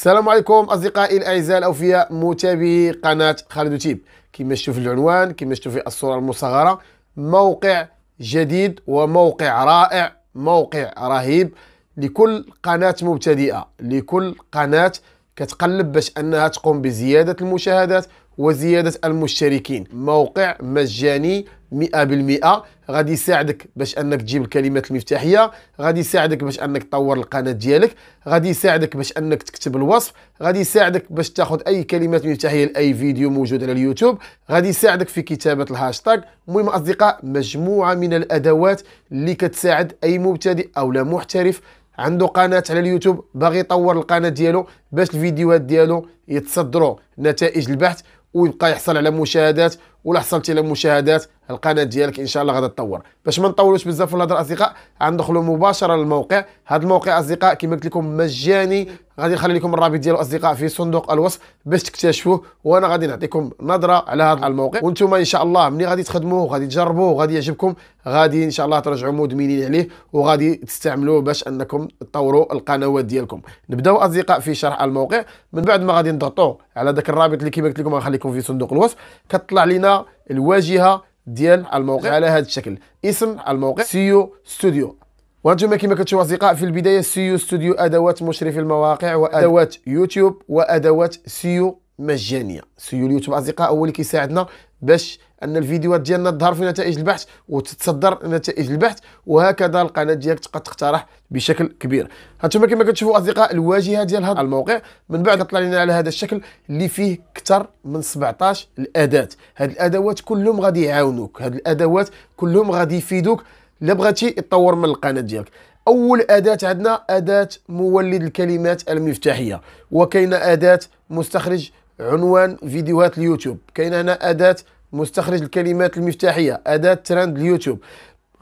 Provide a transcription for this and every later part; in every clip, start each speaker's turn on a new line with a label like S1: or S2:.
S1: السلام عليكم اصدقائي الاعزاء الاوفياء متابعي قناه خالد تيب كما شفتوا في العنوان كما شفتوا في الصوره المصغره موقع جديد وموقع رائع موقع رهيب لكل قناه مبتدئه لكل قناه كتقلب باش انها تقوم بزياده المشاهدات وزياده المشتركين موقع مجاني 100% غادي يساعدك باش انك تجيب الكلمات المفتاحيه غادي يساعدك باش انك تطور القناه ديالك غادي يساعدك باش انك تكتب الوصف غادي يساعدك باش تاخذ اي كلمات مفتاحيه لاي فيديو موجود على اليوتيوب غادي يساعدك في كتابه الهاشتاج المهم اصدقاء مجموعه من الادوات اللي كتساعد اي مبتدئ او لا محترف عنده قناه على اليوتيوب باغي يطور القناه ديالو باش الفيديوهات ديالو يتصدروا نتائج البحث ويبقى يحصل على مشاهدات ولا حصلتي على مشاهدات القناه ديالك ان شاء الله غادي تطور باش ما نطولوش بزاف في الهضره اصدقاء غندخلوا مباشره للموقع هذا الموقع اصدقاء كما قلت لكم مجاني غادي نخلي لكم الرابط ديالو اصدقاء في صندوق الوصف باش تكتشفوه وانا غادي نعطيكم نظره على هذا الموقع وانتم ان شاء الله ملي غادي تخدموه وغادي تجربوه وغادي يعجبكم غادي ان شاء الله ترجعوا مدمنين عليه وغادي تستعملوه باش انكم تطوروا القنوات ديالكم نبداو اصدقاء في شرح الموقع من بعد ما غادي نضغطوا على ذاك الرابط اللي كما قلت لكم غنخليكم في صندوق الوصف كتطلع لينا الواجهه ديال الموقع على هذا الشكل اسم الموقع سيو ستوديو وانتم كما كتشوفوا اصدقاء في البدايه سيو ستوديو ادوات مشرف المواقع وادوات يوتيوب وادوات سيو مجانيه سيو اليوتيوب اصدقاء هو اللي كيساعدنا باش ان الفيديوهات ديالنا تظهر في نتائج البحث وتتصدر نتائج البحث وهكذا القناه ديالك تبقى تقترح بشكل كبير هانتوما كما كتشوفوا اصدقاء الواجهه ديال هذا الموقع من بعد طلع لنا على هذا الشكل اللي فيه اكثر من 17 الاداه هاد الادوات كلهم غادي يعاونوك هاد الادوات كلهم غادي يفيدوك الا بغيتي تطور من القناه ديالك اول اداه عندنا اداه مولد الكلمات المفتاحيه وكاينه اداه مستخرج عنوان فيديوهات اليوتيوب كاين هنا اداه مستخرج الكلمات المفتاحيه اداه ترند اليوتيوب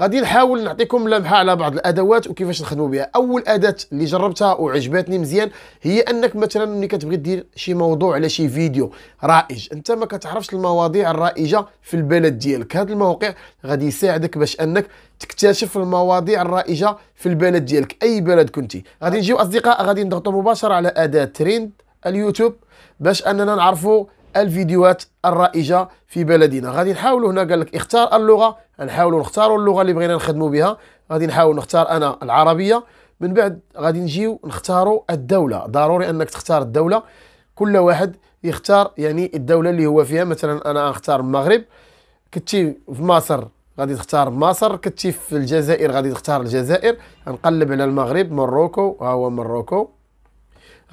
S1: غادي نحاول نعطيكم لمحه على بعض الادوات وكيفاش نخدموا بها اول اداه اللي جربتها وعجبتني مزيان هي انك مثلا ملي كتبغي دير شي موضوع على شي فيديو رائج انت ما كتعرفش المواضيع الرائجه في البلد ديالك هذا الموقع غادي يساعدك باش انك تكتشف المواضيع الرائجه في البلد ديالك اي بلد كنتي غادي نجيو اصدقاء غادي نضغطوا مباشره على اداه تريند اليوتيوب باش اننا نعرفوا الفيديوهات الرائجه في بلدنا غادي نحاولوا هنا قال لك اختار اللغه نحاولوا نختاروا اللغه اللي بغينا نخدموا بها غادي نحاول نختار انا العربيه من بعد غادي نجيو نختاروا الدوله ضروري انك تختار الدوله كل واحد يختار يعني الدوله اللي هو فيها مثلا انا اختار المغرب كنتي في مصر غادي تختار مصر كنتي في الجزائر غادي تختار الجزائر نقلب على المغرب مروكو ها هو مروكو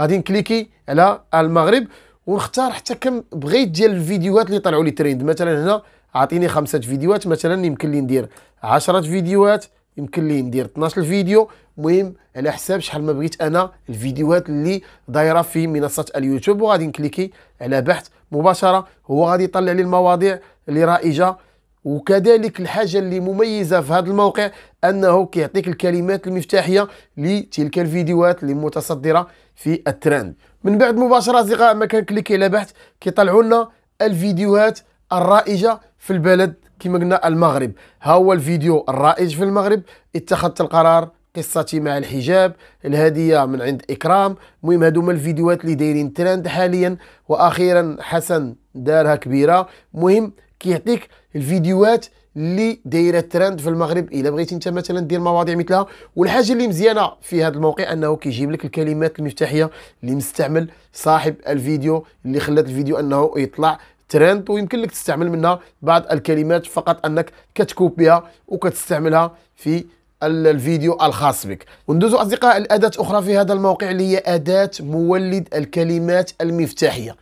S1: غادي نكليكي على المغرب ونختار حتى كم بغيت ديال الفيديوهات اللي طلعوا لي تريند مثلا هنا عطيني خمسة فيديوهات مثلا يمكن لي ندير 10 فيديوهات يمكن لي ندير 12 فيديو المهم على حساب شحال ما بغيت انا الفيديوهات اللي دايره في منصه اليوتيوب وغادي نكليكي على بحث مباشره هو غادي يطلع لي المواضيع اللي رائجه وكذلك الحاجه اللي مميزه في هذا الموقع انه كيعطيك الكلمات المفتاحيه لتلك الفيديوهات اللي متصدره في الترند من بعد مباشره اصدقاء ما كان كليك على بحث كيطلعوا لنا الفيديوهات الرائجه في البلد كما قلنا المغرب ها هو الفيديو الرائج في المغرب اتخذت القرار قصتي مع الحجاب الهدية من عند إكرام المهم هادو هما الفيديوهات اللي دايرين ترند حاليا وأخيرا حسن دارها كبيرة مهم كيعطيك الفيديوهات اللي دايره ترند في المغرب الا بغيتي انت مثلا دير مواضيع مثلها والحاجه اللي مزيانه في هذا الموقع انه كيجيب لك الكلمات المفتاحيه اللي مستعمل صاحب الفيديو اللي خلات الفيديو انه يطلع ترند ويمكن لك تستعمل منها بعض الكلمات فقط انك كتكوب بها وكتستعملها في الفيديو الخاص بك وندوزو اصدقاء الاداه اخرى في هذا الموقع اللي هي اداه مولد الكلمات المفتاحيه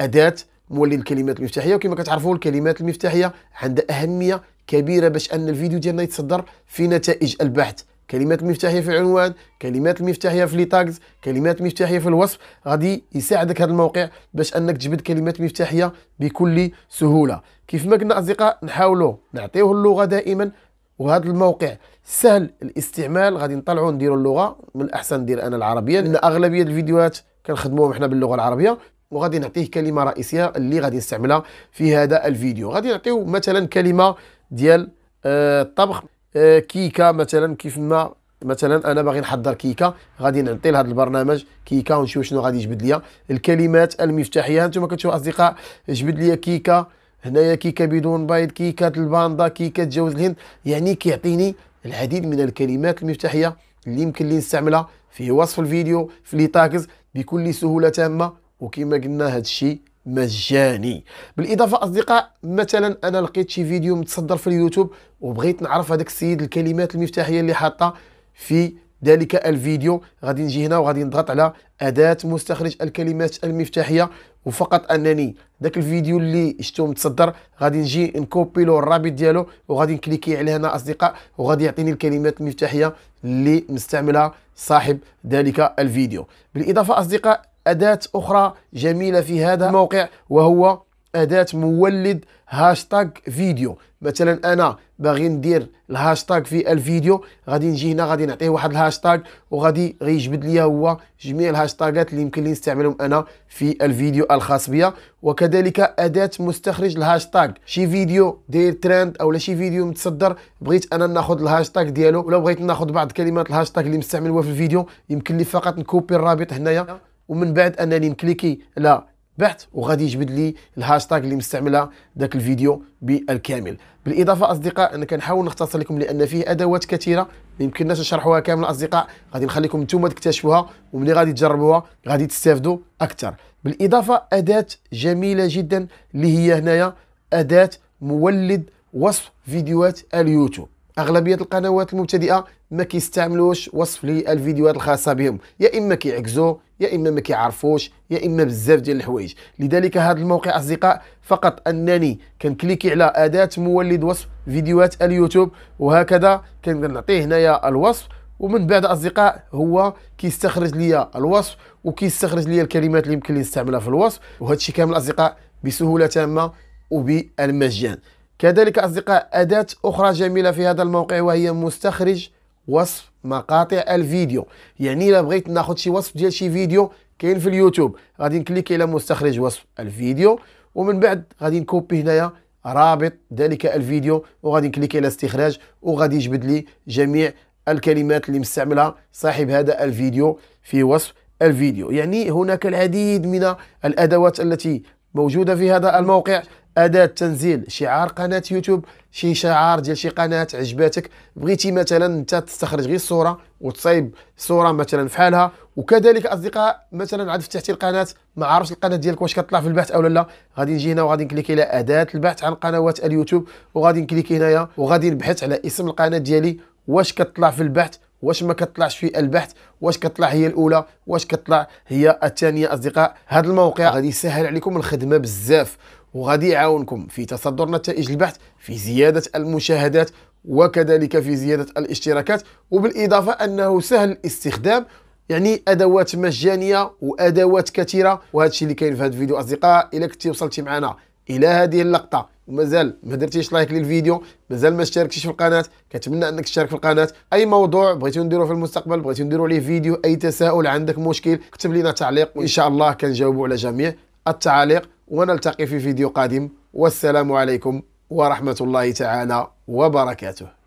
S1: اداه مولي الكلمات المفتاحيه وكما كتعرفوا الكلمات المفتاحيه عندها اهميه كبيره باش ان الفيديو ديالنا يتصدر في نتائج البحث كلمات المفتاحيه في العنوان كلمات المفتاحيه في لي تاغز كلمات مفتاحيه في الوصف غادي يساعدك هذا الموقع باش انك تجبد كلمات مفتاحيه بكل سهوله كيف ما قلنا اصدقاء نحاولوا نعطيوه اللغه دائما وهذا الموقع سهل الاستعمال غادي نطلعوا نديروا اللغه من الاحسن ندير انا العربيه لان اغلبيه الفيديوهات كنخدموهم حنا باللغه العربيه وغادي نعطيه كلمه رئيسيه اللي غادي نستعملها في هذا الفيديو غادي نعطيو مثلا كلمه ديال الطبخ آه، كيكا آه، كيكه مثلا كيف ما مثلا انا باغي نحضر كيكه غادي نعطي لهذا البرنامج كيكه ونشوف شنو غادي يجبد ليا الكلمات المفتاحيه انتم كتشوفوا اصدقاء جبد ليا كيكه هنايا كيكه بدون بيض كيكه الباندا كيكه جوز الهند يعني كيعطيني العديد من الكلمات المفتاحيه اللي يمكن لي نستعملها في وصف الفيديو في لي تاكز بكل سهوله تامه وكما قلنا هذا الشيء مجاني بالاضافه اصدقاء مثلا انا لقيت شي فيديو متصدر في اليوتيوب وبغيت نعرف هذاك السيد الكلمات المفتاحيه اللي حاطه في ذلك الفيديو غادي نجي هنا وغادي نضغط على اداه مستخرج الكلمات المفتاحيه وفقط انني ذاك الفيديو اللي شفتو متصدر غادي نجي نكوبي له الرابط ديالو وغادي نكليكي عليه هنا اصدقاء وغادي يعطيني الكلمات المفتاحيه اللي مستعملها صاحب ذلك الفيديو بالاضافه اصدقاء أداة أخرى جميلة في هذا الموقع وهو أداة مولد هاشتاغ فيديو مثلا أنا باغي ندير الهاشتاغ في الفيديو غادي نجي هنا غادي نعطيه واحد الهاشتاغ وغادي غيجبد ليا هو جميع الهاشتاغات اللي يمكن لي نستعملهم أنا في الفيديو الخاص بيا وكذلك أداة مستخرج الهاشتاغ شي فيديو داير ترند أو شي فيديو متصدر بغيت أنا ناخذ الهاشتاغ ديالو ولا بغيت ناخذ بعض كلمات الهاشتاغ اللي مستعمل هو في الفيديو يمكن لي فقط نكوبي الرابط هنايا ومن بعد انني نكليكي على بحث وغادي يجبد لي الهاشتاج اللي مستعمله ذاك الفيديو بالكامل بالاضافه اصدقاء انا كنحاول نختصر لكم لان فيه ادوات كثيره ما يمكنناش نشرحوها كامل اصدقاء غادي نخليكم نتوما تكتشفوها وملي غادي تجربوها غادي تستافدوا اكثر بالاضافه اداه جميله جدا اللي هي هنايا اداه مولد وصف فيديوهات اليوتيوب اغلبيه القنوات المبتدئه ما كيستعملوش وصف لي الفيديوهات الخاصه بهم يا اما كيعكزو يا اما ما كيعرفوش يا اما بزاف ديال الحوايج لذلك هذا الموقع اصدقاء فقط انني كنكليكي على اداه مولد وصف فيديوهات اليوتيوب وهكذا كنعطيه هنايا الوصف ومن بعد اصدقاء هو كيستخرج لي الوصف وكيستخرج لي الكلمات اللي يمكن لي نستعملها في الوصف وهذا الشيء كامل اصدقاء بسهوله تامه وبالمجان كذلك اصدقاء اداه اخرى جميله في هذا الموقع وهي مستخرج وصف مقاطع الفيديو يعني الا بغيت ناخذ شي وصف ديال شي فيديو كاين في اليوتيوب غادي نكليك على مستخرج وصف الفيديو ومن بعد غادي نكوبي هنايا رابط ذلك الفيديو وغادي نكليك على استخراج وغادي يجبد لي جميع الكلمات اللي مستعملها صاحب هذا الفيديو في وصف الفيديو يعني هناك العديد من الادوات التي موجوده في هذا الموقع اداه تنزيل شعار قناه يوتيوب شي شعار ديال شي قناه عجباتك بغيتي مثلا انت تستخرج غير صوره وتصايب صوره مثلا فحالها وكذلك اصدقاء مثلا عاد فتحتي القناه ما عرفتش القناه ديالك واش كطلع في البحث او لا غادي نجي هنا وغادي نكليك الى اداه البحث عن قنوات اليوتيوب وغادي نكليك هنايا وغادي نبحث على اسم القناه ديالي واش كطلع في البحث واش ما كطلعش في البحث واش كطلع هي الاولى واش كطلع هي الثانيه اصدقاء هذا الموقع غادي يسهل عليكم الخدمه بزاف وغادي يعاونكم في تصدر نتائج البحث في زيادة المشاهدات وكذلك في زيادة الاشتراكات وبالإضافة أنه سهل الاستخدام يعني ادوات مجانيه وادوات كثيره وهذا الشيء اللي كاين في هذا الفيديو اصدقاء الا كنتي وصلتي معنا الى هذه اللقطه ومازال ما درتيش لايك للفيديو مازال ما اشتركتيش في القناه كنتمنى انك تشترك في القناه اي موضوع بغيتو نديرو في المستقبل بغيتو نديرو عليه فيديو اي تساؤل عندك مشكل اكتب لنا تعليق وان شاء الله كنجاوبوا على جميع التعاليق ونلتقي في فيديو قادم والسلام عليكم ورحمة الله تعالى وبركاته